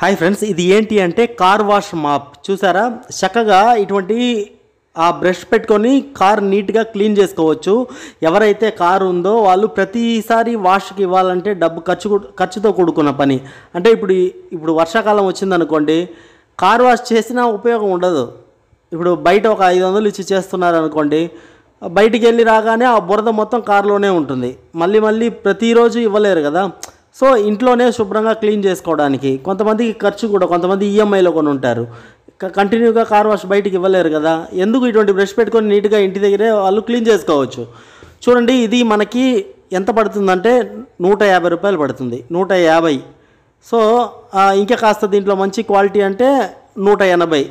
hi friends ఇది ఏంటి అంటే కార్ వాష్ మాప్ చూసారా చక్కగా ఇటువంటి ఆ బ్రష్ పెట్టుకొని కార్ నీట్గా క్లీన్ చేసుకోవచ్చు ఎవరైతే కారు ఉందో వాళ్ళు ప్రతిసారి వాష్కి ఇవ్వాలంటే డబ్బు ఖర్చు ఖర్చుతో కూడుకున్న పని అంటే ఇప్పుడు ఇప్పుడు వర్షాకాలం వచ్చిందనుకోండి కార్ వాష్ చేసినా ఉపయోగం ఉండదు ఇప్పుడు బయట ఒక ఐదు వందలు ఇచ్చి చేస్తున్నారు అనుకోండి బయటికి వెళ్ళి రాగానే ఆ బురద మొత్తం కారులోనే ఉంటుంది మళ్ళీ మళ్ళీ ప్రతిరోజు ఇవ్వలేరు కదా సో ఇంట్లోనే శుభ్రంగా క్లీన్ చేసుకోవడానికి కొంతమందికి ఖర్చు కూడా కొంతమంది ఈఎంఐలో e కొని ఉంటారు కంటిన్యూగా కార్ వాష్ బయటికి ఇవ్వలేరు కదా ఎందుకు ఇటువంటి బ్రష్ పెట్టుకొని నీట్గా ఇంటి దగ్గరే వాళ్ళు క్లీన్ చేసుకోవచ్చు చూడండి ఇది మనకి ఎంత పడుతుందంటే నూట యాభై రూపాయలు పడుతుంది నూట యాభై సో ఇంకా కాస్త దీంట్లో మంచి క్వాలిటీ అంటే నూట ఎనభై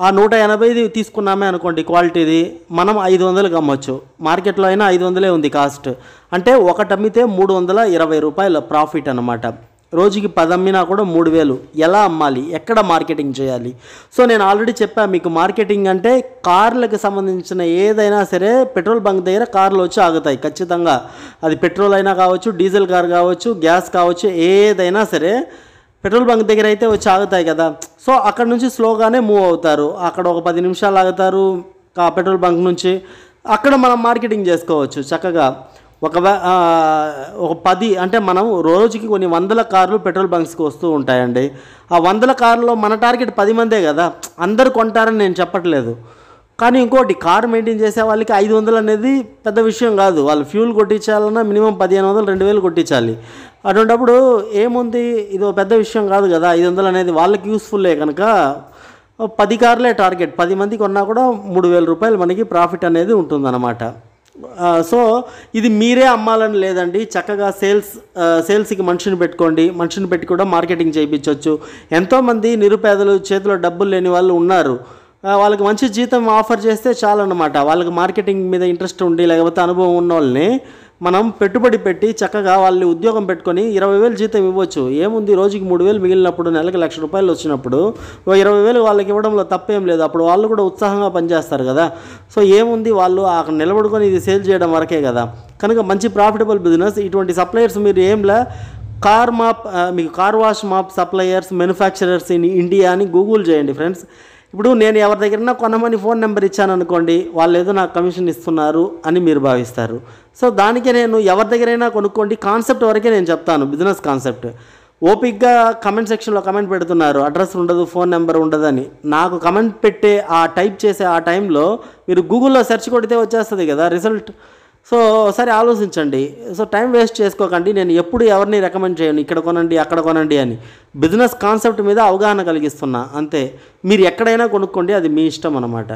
ఆ నూట ఎనభైది తీసుకున్నామే అనుకోండి క్వాలిటీది మనం ఐదు వందలకి అమ్మచ్చు మార్కెట్లో అయినా ఐదు వందలే ఉంది కాస్ట్ అంటే ఒకటి అమ్మితే మూడు వందల ఇరవై రూపాయల ప్రాఫిట్ అనమాట రోజుకి పది అమ్మినా కూడా మూడు వేలు ఎలా అమ్మాలి ఎక్కడ మార్కెటింగ్ చేయాలి సో నేను ఆల్రెడీ చెప్పాను మీకు మార్కెటింగ్ అంటే కార్లకు సంబంధించిన ఏదైనా సరే పెట్రోల్ బంక్ దగ్గర కార్లు వచ్చి ఆగుతాయి ఖచ్చితంగా అది పెట్రోల్ అయినా కావచ్చు డీజిల్ కార్ కావచ్చు గ్యాస్ కావచ్చు ఏదైనా సరే పెట్రోల్ బంక్ దగ్గర అయితే వచ్చి ఆగుతాయి కదా సో అక్కడ నుంచి స్లోగానే మూవ్ అవుతారు అక్కడ ఒక పది నిమిషాలు ఆగుతారు పెట్రోల్ బంక్ నుంచి అక్కడ మనం మార్కెటింగ్ చేసుకోవచ్చు చక్కగా ఒక ఒక పది అంటే మనం రోజుకి కొన్ని వందల కార్లు పెట్రోల్ బంక్స్కి వస్తూ ఉంటాయండి ఆ వందల కార్లో మన టార్గెట్ పది మందే కదా అందరు కొంటారని నేను చెప్పట్లేదు కానీ ఇంకోటి కార్ మెయింటైన్ చేసే వాళ్ళకి ఐదు వందలు అనేది పెద్ద విషయం కాదు వాళ్ళు ఫ్యూల్ కొట్టించాలన్నా మినిమం పదిహేను వందలు రెండు వేలు కొట్టించాలి అటువంటప్పుడు ఏముంది ఇది పెద్ద విషయం కాదు కదా ఐదు వందలు అనేది వాళ్ళకి యూస్ఫుల్లే కనుక పది కార్లే టార్గెట్ పది మంది కొన్నా కూడా మూడు వేల రూపాయలు మనకి ప్రాఫిట్ అనేది ఉంటుందన్నమాట సో ఇది మీరే అమ్మాలని లేదండి చక్కగా సేల్స్ సేల్స్కి మనిషిని పెట్టుకోండి మనిషిని పెట్టి కూడా మార్కెటింగ్ చేయించవచ్చు ఎంతోమంది నిరుపేదలు చేతిలో డబ్బులు లేని వాళ్ళు ఉన్నారు వాళ్ళకి మంచి జీతం ఆఫర్ చేస్తే చాలన్నమాట వాళ్ళకి మార్కెటింగ్ మీద ఇంట్రెస్ట్ ఉండి లేకపోతే అనుభవం ఉన్న వాళ్ళని మనం పెట్టుబడి పెట్టి చక్కగా వాళ్ళని ఉద్యోగం పెట్టుకొని ఇరవై వేలు జీతం ఇవ్వచ్చు ఏముంది రోజుకి మూడు వేలు మిగిలినప్పుడు నెలకి లక్ష రూపాయలు వచ్చినప్పుడు ఇరవై వేలు వాళ్ళకి ఇవ్వడంలో తప్పేం లేదు అప్పుడు వాళ్ళు కూడా ఉత్సాహంగా పనిచేస్తారు కదా సో ఏముంది వాళ్ళు అక్కడ నిలబడుకొని ఇది సేల్ చేయడం వరకే కదా కనుక మంచి ప్రాఫిటబుల్ బిజినెస్ ఇటువంటి సప్లయర్స్ మీరు ఏంలా కార్ మాప్ మీకు car wash mop suppliers manufacturers in India అని గూగుల్ చేయండి ఫ్రెండ్స్ ఇప్పుడు నేను ఎవరి దగ్గరైనా కొనమని ఫోన్ నెంబర్ ఇచ్చాను అనుకోండి వాళ్ళు ఏదో నాకు కమిషన్ ఇస్తున్నారు అని మీరు భావిస్తారు సో దానికి నేను ఎవరి దగ్గరైనా కొనుక్కోండి కాన్సెప్ట్ వరకే నేను చెప్తాను బిజినెస్ కాన్సెప్ట్ ఓపిక్గా కమెంట్ సెక్షన్లో కమెంట్ పెడుతున్నారు అడ్రస్ ఉండదు ఫోన్ నెంబర్ ఉండదని నాకు కమెంట్ పెట్టే ఆ టైప్ చేసే ఆ టైంలో మీరు గూగుల్లో సెర్చ్ కొడితే వచ్చేస్తుంది కదా రిజల్ట్ సో ఒకసారి ఆలోచించండి సో టైం వేస్ట్ చేసుకోకండి నేను ఎప్పుడు ఎవరిని రికమెండ్ చేయను ఇక్కడ కొనండి అక్కడ కొనండి అని బిజినెస్ కాన్సెప్ట్ మీద అవగాహన కలిగిస్తున్నా అంతే మీరు ఎక్కడైనా కొనుక్కోండి అది మీ ఇష్టం అన్నమాట